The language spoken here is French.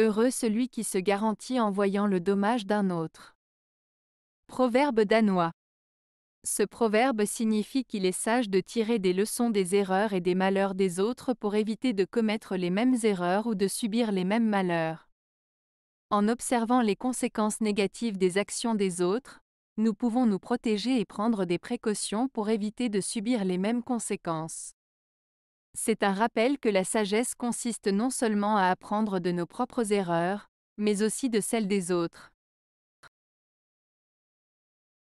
Heureux celui qui se garantit en voyant le dommage d'un autre. Proverbe danois. Ce proverbe signifie qu'il est sage de tirer des leçons des erreurs et des malheurs des autres pour éviter de commettre les mêmes erreurs ou de subir les mêmes malheurs. En observant les conséquences négatives des actions des autres, nous pouvons nous protéger et prendre des précautions pour éviter de subir les mêmes conséquences. C'est un rappel que la sagesse consiste non seulement à apprendre de nos propres erreurs, mais aussi de celles des autres.